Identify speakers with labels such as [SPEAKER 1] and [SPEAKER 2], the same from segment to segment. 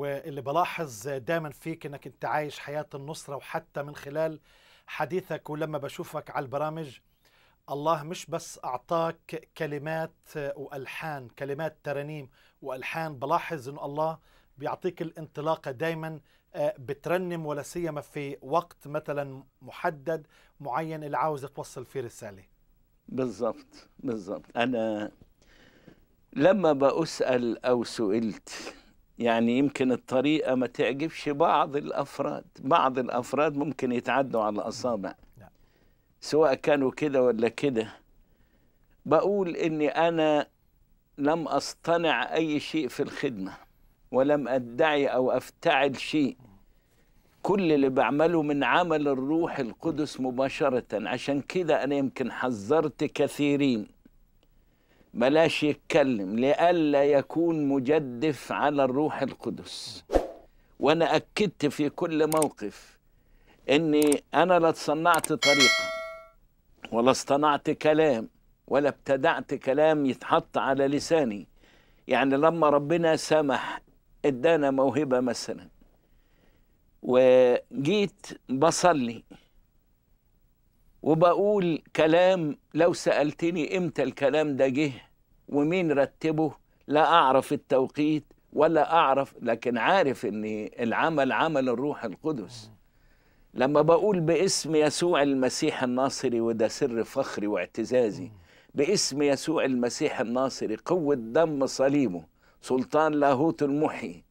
[SPEAKER 1] واللي بلاحظ دايما فيك انك انت عايش حياه النصره وحتى من خلال حديثك ولما بشوفك على البرامج الله مش بس اعطاك كلمات والحان كلمات ترانيم والحان بلاحظ ان الله بيعطيك الانطلاقه دايما آه، بترنم ولا سيما في وقت مثلا محدد معين اللي عاوز توصل فيه رساله
[SPEAKER 2] بالظبط بالظبط انا لما بأسأل أو سئلت يعني يمكن الطريقة ما تعجبش بعض الأفراد بعض الأفراد ممكن يتعدوا على الأصابع نعم. سواء كانوا كده ولا كده بقول إني أنا لم أصطنع أي شيء في الخدمة ولم أدعي أو أفتعل شيء كل اللي بعمله من عمل الروح القدس مباشرة عشان كده أنا يمكن حذرت كثيرين بلاش يتكلم لئلا يكون مجدف على الروح القدس وانا اكدت في كل موقف اني انا لا صنعت طريقه ولا اصطنعت كلام ولا ابتدعت كلام يتحط على لساني يعني لما ربنا سمح ادانا موهبه مثلا وجيت بصلي وبقول كلام لو سألتني إمتى الكلام ده جه ومين رتبه لا أعرف التوقيت ولا أعرف لكن عارف إن العمل عمل الروح القدس لما بقول باسم يسوع المسيح الناصري وده سر فخري واعتزازي باسم يسوع المسيح الناصري قوة دم صليبه سلطان لاهوت المحي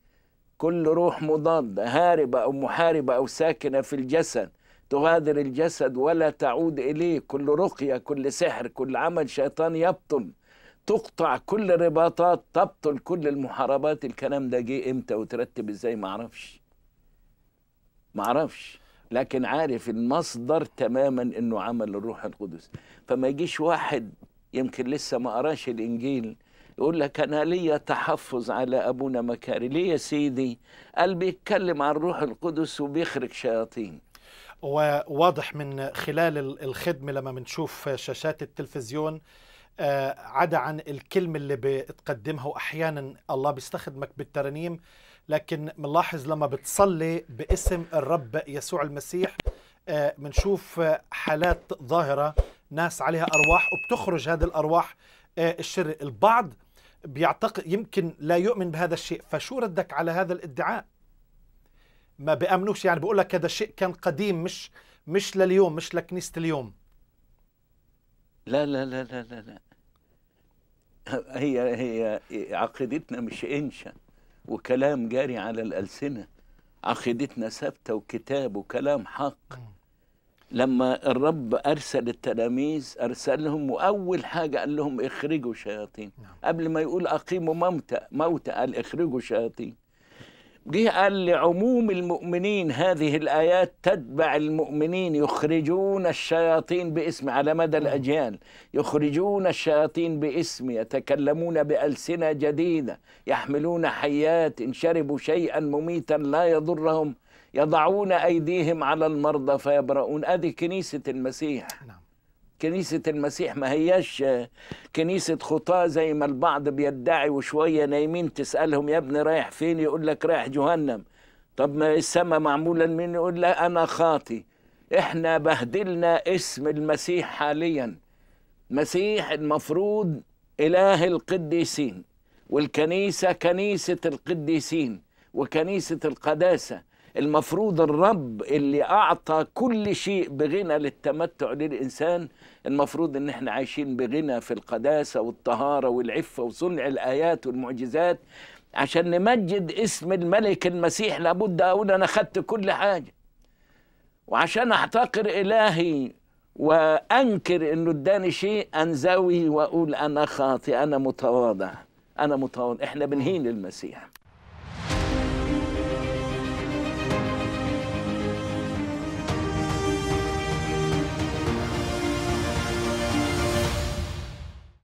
[SPEAKER 2] كل روح مضادة هاربة أو محاربة أو ساكنة في الجسد تغادر الجسد ولا تعود إليه كل رقية كل سحر كل عمل شيطان يبطل تقطع كل الرباطات تبطل كل المحاربات الكلام ده جه امتى وترتب ازاي معرفش معرفش لكن عارف المصدر تماما انه عمل الروح القدس فما يجيش واحد يمكن لسه ما قراش الانجيل يقول لك انا ليا تحفظ على ابونا مكاري ليه يا سيدي قال بيتكلم عن الروح القدس وبيخرج شياطين
[SPEAKER 1] وواضح من خلال الخدمة لما بنشوف شاشات التلفزيون آه، عدا عن الكلمة اللي بتقدمها وأحيانا الله بيستخدمك بالترانيم لكن بنلاحظ لما بتصلي باسم الرب يسوع المسيح آه، بنشوف حالات ظاهرة ناس عليها أرواح وبتخرج هذه الأرواح آه، الشر البعض بيعتقد يمكن لا يؤمن بهذا الشيء فشو ردك على هذا الادعاء؟ ما بأمنوش يعني بقول لك هذا شيء كان قديم مش مش لليوم مش لكنيسة اليوم
[SPEAKER 2] لا لا لا لا لا, لا. هي هي عقيدتنا مش انشا وكلام جاري على الالسنه عقيدتنا ثابته وكتاب وكلام حق لما الرب ارسل التلاميذ ارسلهم واول حاجه قال لهم اخرجوا شياطين نعم. قبل ما يقول اقيموا موتى موتى قال اخرجوا شياطين جه قال لعموم المؤمنين هذه الآيات تتبع المؤمنين يخرجون الشياطين باسم على مدى الأجيال يخرجون الشياطين باسم يتكلمون بألسنة جديدة يحملون حيات إن شربوا شيئا مميتا لا يضرهم يضعون أيديهم على المرضى فيبرؤون أدي كنيسة المسيح نعم. كنيسة المسيح ما هياش آه، كنيسة خطاة زي ما البعض بيدعي وشوية نايمين تسألهم يا ابني رايح فين يقول لك رايح جهنم طب ما السماء معمولة من يقول لا أنا خاطي إحنا بهدلنا اسم المسيح حاليا مسيح المفروض إله القديسين والكنيسة كنيسة القديسين وكنيسة القداسة المفروض الرب اللي أعطى كل شيء بغنى للتمتع للإنسان المفروض إن إحنا عايشين بغنى في القداسة والطهارة والعفة وصنع الآيات والمعجزات عشان نمجد اسم الملك المسيح لابد أقول أنا خدت كل حاجة وعشان أحتقر إلهي وأنكر إنه إداني شيء أنزوي وأقول أنا خاطئ أنا متواضع أنا متواضع إحنا بنهين المسيح